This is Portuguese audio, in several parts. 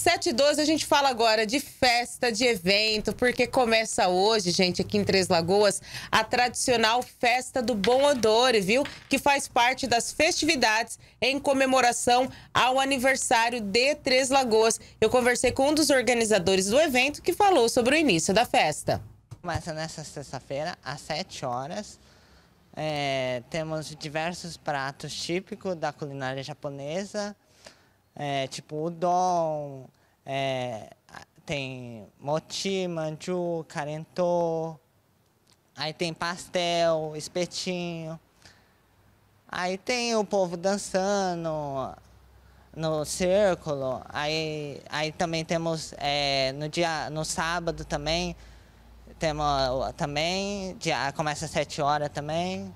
7 e 12, a gente fala agora de festa, de evento, porque começa hoje, gente, aqui em Três Lagoas, a tradicional Festa do Bom Odor, viu? Que faz parte das festividades em comemoração ao aniversário de Três Lagoas. Eu conversei com um dos organizadores do evento que falou sobre o início da festa. Começa nesta sexta-feira, às 7 horas. É, temos diversos pratos típicos da culinária japonesa é, tipo udon, é, tem moti, manju, carentô, aí tem pastel, espetinho. Aí tem o povo dançando no círculo. Aí, aí também temos é, no dia, no sábado também temos também dia, começa às sete horas também.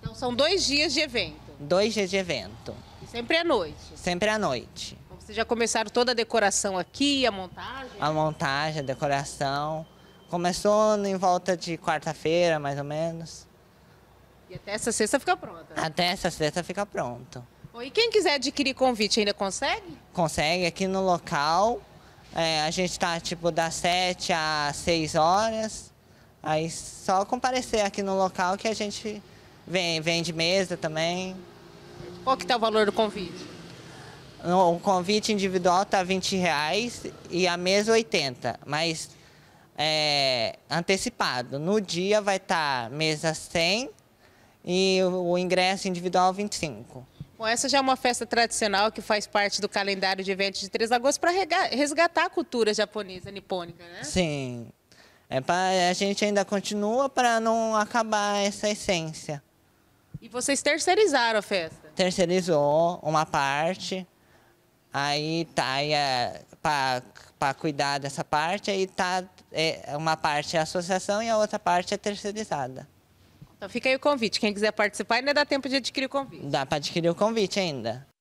Então são dois dias de evento. Dois dias de evento. Sempre à noite? Sempre à noite. Então, vocês já começaram toda a decoração aqui, a montagem? A montagem, a decoração. Começou em volta de quarta-feira, mais ou menos. E até essa sexta fica pronta? Né? Até essa sexta fica pronto. E quem quiser adquirir convite ainda consegue? Consegue, aqui no local. É, a gente está tipo das 7 às 6 horas. Aí só comparecer aqui no local que a gente vem, vende mesa também. Qual que está o valor do convite? O convite individual está 20 reais e a mesa 80, mas é, antecipado. No dia vai estar tá mesa 100 e o, o ingresso individual 25. Bom, essa já é uma festa tradicional que faz parte do calendário de eventos de Três agosto para resgatar a cultura japonesa, nipônica, né? Sim. É pra, a gente ainda continua para não acabar essa essência. E vocês terceirizaram a festa? terceirizou uma parte, aí tá é, para cuidar dessa parte, aí tá é, uma parte é associação e a outra parte é terceirizada. Então fica aí o convite. Quem quiser participar, ainda dá tempo de adquirir o convite. Dá para adquirir o convite ainda.